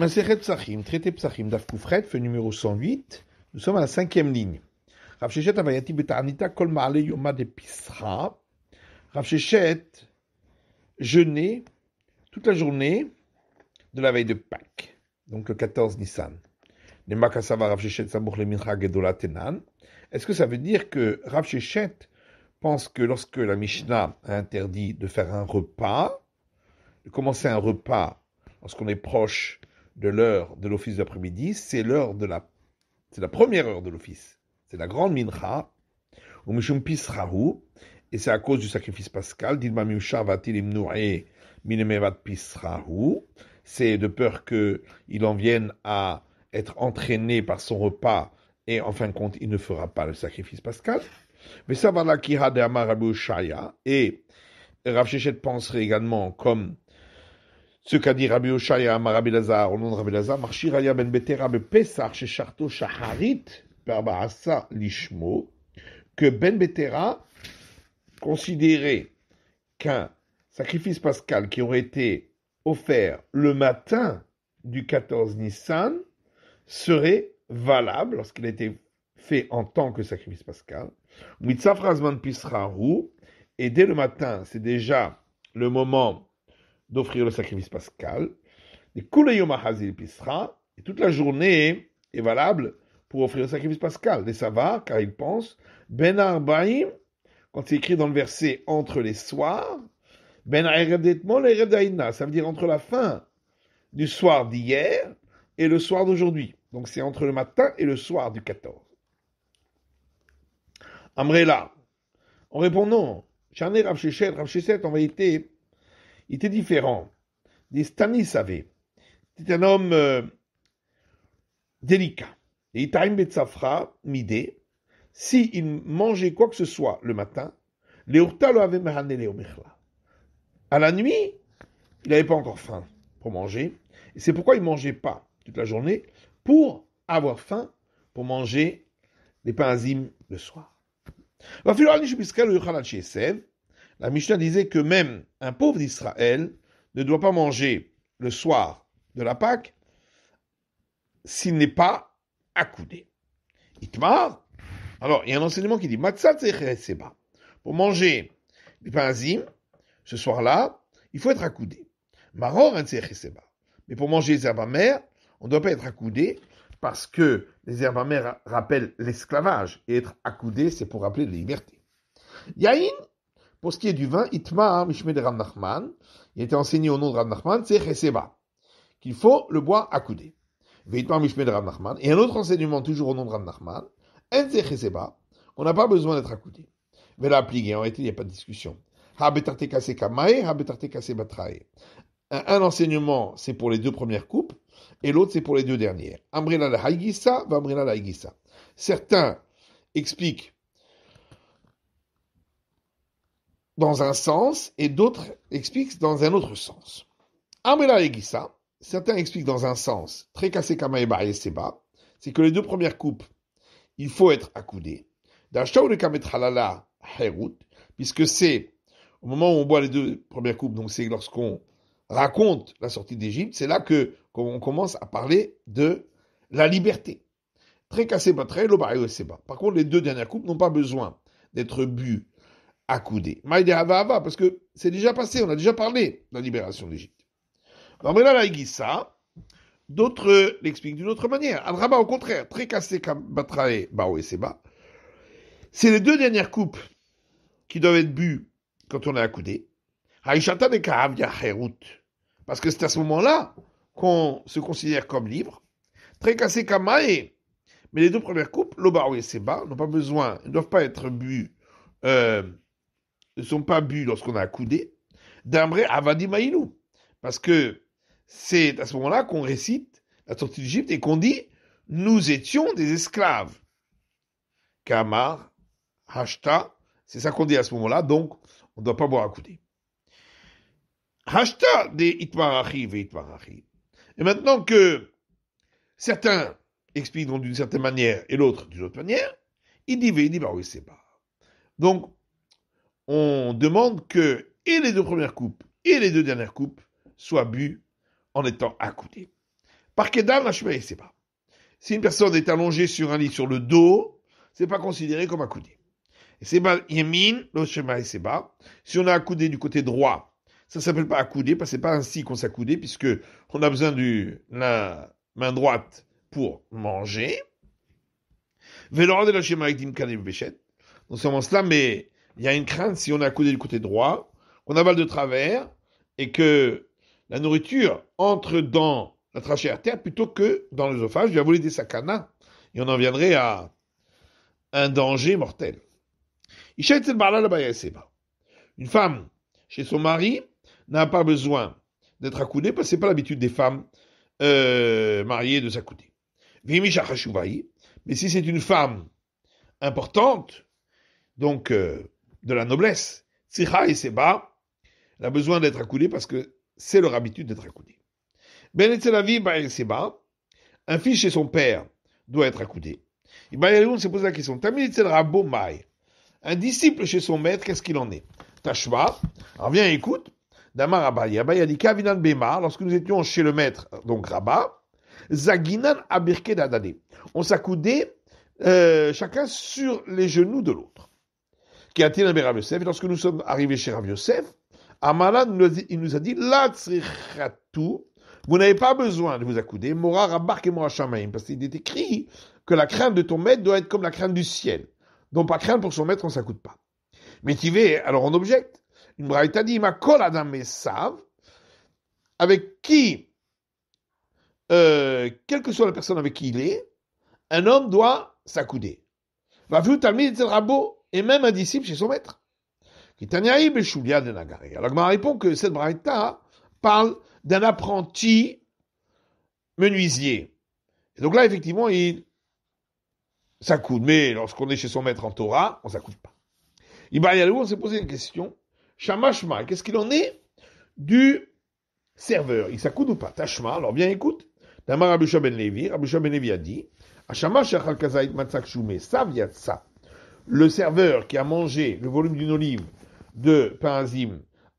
Maseret Psachim, traité Psachim, d'Afkoufret, fait numéro 108. Nous sommes à la cinquième ligne. Rav Shechet Avayati Betarnita Kol Ma'ale Yoma de Pisra. Rav Shechet jeûnait toute la journée de la veille de Pâques, donc le 14 Nissan. Est-ce que ça veut dire que Rav Shechet pense que lorsque la Mishnah a interdit de faire un repas, de commencer un repas lorsqu'on est proche de l'heure de l'office d'après-midi, c'est l'heure de la, c'est la première heure de l'office. C'est la grande mincha, ou et c'est à cause du sacrifice pascal, c'est de peur que il en vienne à être entraîné par son repas, et en fin de compte, il ne fera pas le sacrifice pascal. Mais ça va la kira de Et Rav Shechet penserait également, comme ce qu'a dit Rabbi Oshaya Amar Rabbi au nom de Rabbi Lazar, Marchiraya ben Betera be Pesach Shacharit Shaharit Perbaasa Lishmo, que Ben Betera considérait qu'un sacrifice pascal qui aurait été offert le matin du 14 Nissan serait valable lorsqu'il a été fait en tant que sacrifice pascal. Pisrahu, et dès le matin, c'est déjà le moment d'offrir le sacrifice pascal. Et et toute la journée est valable pour offrir le sacrifice pascal. ça va car il pense, ben arbaim, quand c'est écrit dans le verset entre les soirs, ben ça veut dire entre la fin du soir d'hier et le soir d'aujourd'hui. Donc c'est entre le matin et le soir du 14. Amrela, en répondant, en vérité, il était différent. Stanis avait. C'était un homme euh, délicat. Et Itaim Betsafra, midé, s'il mangeait quoi que ce soit le matin, Leurta les avait À la nuit, il n'avait pas encore faim pour manger. Et c'est pourquoi il ne mangeait pas toute la journée, pour avoir faim, pour manger les pains azim le soir. La Mishnah disait que même un pauvre d'Israël ne doit pas manger le soir de la Pâque s'il n'est pas accoudé. Itmar, alors il y a un enseignement qui dit Seba. Pour manger les ce soir-là, il faut être accoudé. Maror Seba. Mais pour manger les herbes amères, on ne doit pas être accoudé parce que les herbes amères rappellent l'esclavage et être accoudé, c'est pour rappeler la liberté. Yain pour ce qui est du vin, Itma, hein, il était enseigné au nom de Ramnachman, c'est Cheseba, qu'il faut le boire accoudé. et un autre enseignement toujours au nom de Ramnachman, c'est Cheseba, on n'a pas besoin d'être accoudé. Mais là, appliqué, en réalité, il n'y a pas de discussion. Un, enseignement, c'est pour les deux premières coupes, et l'autre, c'est pour les deux dernières. la va Certains expliquent dans un sens et d'autres expliquent dans un autre sens. Amela et Gissa, certains expliquent dans un sens, très cassé et c'est que les deux premières coupes, il faut être accoudé. D'Achtaou de halala route puisque c'est au moment où on boit les deux premières coupes, donc c'est lorsqu'on raconte la sortie d'Égypte, c'est là que qu'on commence à parler de la liberté. Très cassé, pas très, Par contre, les deux dernières coupes n'ont pas besoin d'être bues accoudé. Maïde parce que c'est déjà passé, on a déjà parlé de la libération d'Égypte. Dans dit ça. d'autres l'expliquent d'une autre manière. al au contraire, très cassé comme Batrae, Bao et Seba. C'est les deux dernières coupes qui doivent être bues quand on est accoudé. Aïchatan ben et Parce que c'est à ce moment-là qu'on se considère comme libre. Très cassé Mais les deux premières coupes, Lobao et Seba, n'ont pas besoin, ne doivent pas être bues euh, ne sont pas bues lorsqu'on a accoudé, d'Amré Avadimaïnou. Parce que c'est à ce moment-là qu'on récite la sortie d'Égypte et qu'on dit Nous étions des esclaves. Kamar, Hashta, c'est ça qu'on dit à ce moment-là, donc on ne doit pas boire à couder. Hashta des Itmarachi et Itmarachi. Et maintenant que certains expliquent d'une certaine manière et l'autre d'une autre manière, il dit, il dit, bah oui, c'est pas. Donc, on demande que et les deux premières coupes et les deux dernières coupes soient bues en étant accoudés. Par Kedam, la c'est pas. Si une personne est allongée sur un lit sur le dos, c'est pas considéré comme accoudé. Et c'est pas yemin, le Si on a accoudé du côté droit, ça s'appelle pas accoudé parce que c'est pas ainsi qu'on s'accoudait puisque on a besoin de la main droite pour manger. Velora de la cheminée, Non seulement cela, mais il y a une crainte si on a accoudé du côté droit, qu'on avale de travers et que la nourriture entre dans la trachée artère plutôt que dans l'œsophage. Il va voler des sakanas et on en viendrait à un danger mortel. Une femme chez son mari n'a pas besoin d'être accoudée parce que c'est pas l'habitude des femmes euh, mariées de s'accouder. Mais si c'est une femme importante, donc euh, de la noblesse. Tzicha et Seba, a besoin d'être accoudé parce que c'est leur habitude d'être accoudé. Ben et Seba, un fils chez son père doit être accoudé. Bah, se pose la question Tamil un disciple chez son maître, qu'est-ce qu'il en est Tashva, reviens viens écoute. Damar Abaye, Abaye dit Kavinan Bema, lorsque nous étions chez le maître, donc Rabat, Zaginan Abirke On s'accoudait euh, chacun sur les genoux de l'autre qui a-t-il un Yosef. lorsque nous sommes arrivés chez Rav Yosef, Amala nous il nous a dit, la vous n'avez pas besoin de vous accouder, Mora rabarke et Mora Shamaim, parce qu'il est écrit que la crainte de ton maître doit être comme la crainte du ciel. Donc, pas crainte pour son maître, on ne s'accoude pas. Mais tu veux, alors on objecte. Une braïta dit, ma kol adam sav, avec qui, euh, quelle que soit la personne avec qui il est, un homme doit s'accouder. Va vu Talmid et et même un disciple chez son maître. Alors m'a répond que cette braïta parle d'un apprenti menuisier. donc là, effectivement, il s'accoude. Mais lorsqu'on est chez son maître en Torah, on ne s'accoude pas. alou, on s'est posé une question. Shamashma, qu'est-ce qu'il en est du serveur Il s'accoude ou pas Tashma, alors bien écoute. Damar Abusha Ben Levi, Abusha Ben Levi a dit, Ashama Shachal Kazait Matzak Shume, Sav Yatsa le serveur qui a mangé le volume d'une olive de pain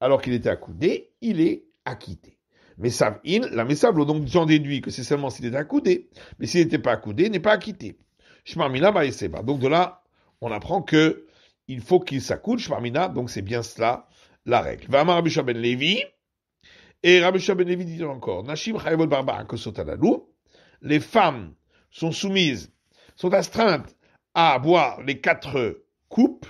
alors qu'il était accoudé, il est acquitté. Mais savent il la messable, donc j'en déduis que c'est seulement s'il était accoudé, mais s'il n'était pas accoudé, il n'est pas acquitté. Shmarmina pas. Donc de là, on apprend que il faut qu'il s'accoude, Shmarmina, donc c'est bien cela la règle. Vama Rabbi ben Levi, et Rabbi Ben Levi dit encore, Nashim les femmes sont soumises, sont astreintes à boire les quatre coupes,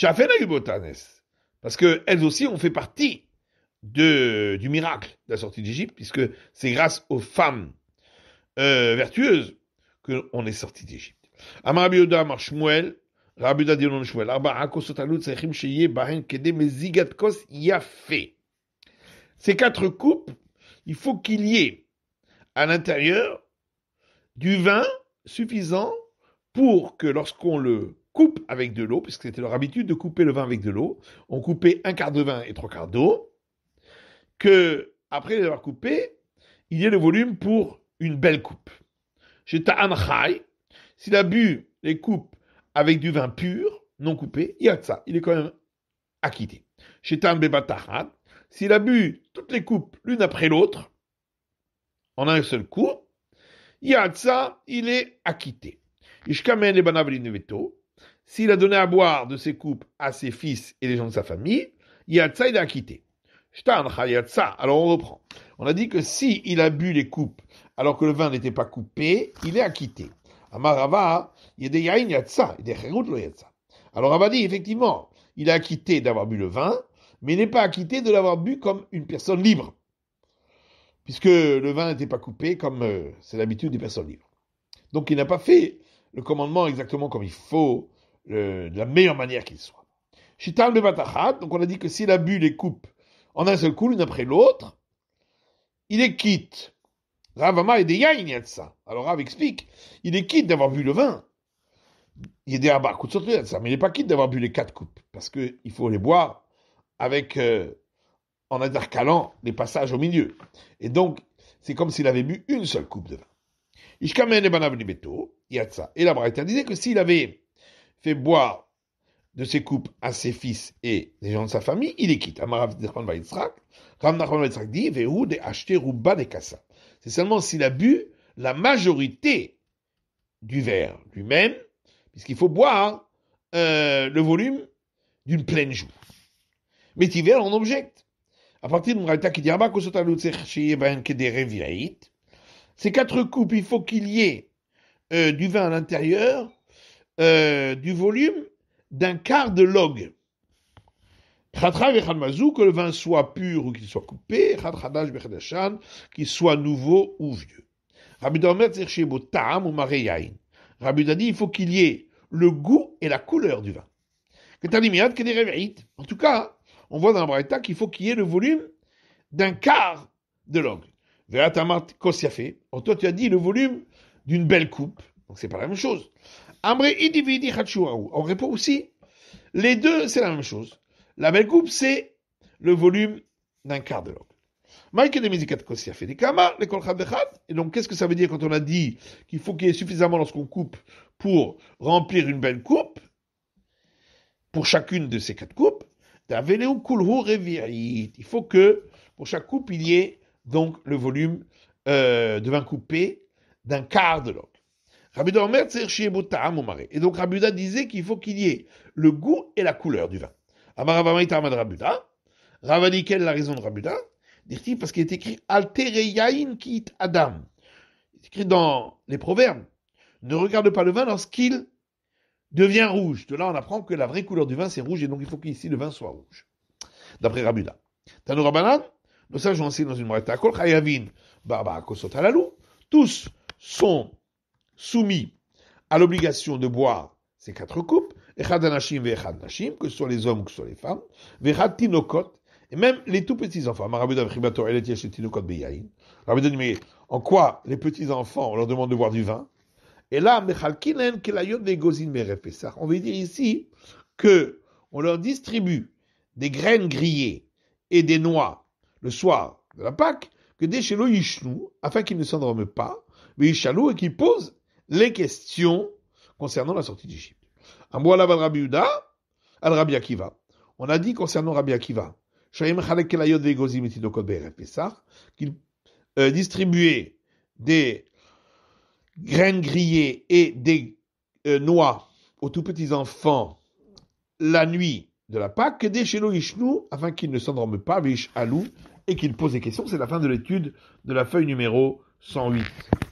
parce qu'elles aussi ont fait partie de, du miracle de la sortie d'Égypte, puisque c'est grâce aux femmes euh, vertueuses qu'on est sorti d'Égypte. Ces quatre coupes, il faut qu'il y ait à l'intérieur du vin suffisant pour que lorsqu'on le coupe avec de l'eau, puisque c'était leur habitude de couper le vin avec de l'eau, on coupait un quart de vin et trois quarts d'eau, que après l'avoir coupé, il y ait le volume pour une belle coupe. Chez Chai, s'il a bu les coupes avec du vin pur, non coupé, il y a ça, il est quand même acquitté. Chez s'il a bu toutes les coupes l'une après l'autre, en un seul coup, il y ça, il est acquitté. S'il a donné à boire de ses coupes à ses fils et les gens de sa famille, il a acquitté. Alors on reprend. On a dit que si il a bu les coupes alors que le vin n'était pas coupé, il est acquitté. Alors Rava dit, effectivement, il est acquitté d'avoir bu le vin, mais il n'est pas acquitté de l'avoir bu comme une personne libre. Puisque le vin n'était pas coupé comme euh, c'est l'habitude des personnes libres. Donc il n'a pas fait le commandement exactement comme il faut, de la meilleure manière qu'il soit. Shitam le batachat, donc on a dit que s'il a bu les coupes en un seul coup, l'une après l'autre, il est quitte. Ravama et de ça. Alors Rav explique, il est quitte d'avoir bu le vin. Il est des de ça, mais il n'est pas quitte d'avoir bu les quatre coupes, parce qu'il faut les boire avec, euh, en intercalant les passages au milieu. Et donc, c'est comme s'il avait bu une seule coupe de vin. Et la Braïta disait que s'il avait fait boire de ses coupes à ses fils et des gens de sa famille, il les quitte. C'est seulement s'il a bu la majorité du verre lui-même, puisqu'il faut boire euh, le volume d'une pleine joue. Mais verres, on objecte. À partir de Braïta qui dit ah bah, que de ces quatre coupes, il faut qu'il y ait euh, du vin à l'intérieur, euh, du volume d'un quart de log. que le vin soit pur ou qu'il soit coupé, qu'il soit nouveau ou vieux. Rabbi dit, il faut qu'il y ait le goût et la couleur du vin. En tout cas, on voit dans la Braïta qu'il faut qu'il y ait le volume d'un quart de log. En toi, tu as dit le volume d'une belle coupe. Donc, c'est pas la même chose. On répond aussi, les deux, c'est la même chose. La belle coupe, c'est le volume d'un quart de langue. Et donc, qu'est-ce que ça veut dire quand on a dit qu'il faut qu'il y ait suffisamment lorsqu'on coupe pour remplir une belle coupe pour chacune de ces quatre coupes Il faut que pour chaque coupe, il y ait donc le volume euh, de vin coupé d'un quart de log. Et donc Rabbi disait qu'il faut qu'il y ait le goût et la couleur du vin. dit quelle la raison de Rabbi dit parce qu'il est écrit Yain kit Adam. écrit dans les proverbes. Ne regarde pas le vin lorsqu'il devient rouge. De là, on apprend que la vraie couleur du vin, c'est rouge, et donc il faut qu'ici le vin soit rouge. D'après Rabuda. Tano donc ça, j'enseigne dans une à Kol Chayavin, Barba Kosot Halalou. Tous sont soumis à l'obligation de boire ces quatre coupes, Echad Anashim Vechad Nashim, que ce soit les hommes ou que ce soit les femmes, Vechad Tinokot, et même les tout petits enfants. Beyaïn. dit, mais en quoi les petits enfants, on leur demande de boire du vin Et là, on veut dire ici que on leur distribue des graines grillées et des noix le soir de la Pâque, que des Shelo Yishnu, afin qu'ils ne s'endorment pas, mais Yishalou, et qu'ils posent les questions concernant la sortie d'Égypte. Rabbi al Rabbi Akiva. On a dit concernant Rabbi Akiva, qu'il euh, distribuait des graines grillées et des euh, noix aux tout petits enfants la nuit de la Pâque, que des Shelo Yishnu, afin qu'ils ne s'endorment pas, d'Égypte et qu'il pose des questions. C'est la fin de l'étude de la feuille numéro 108.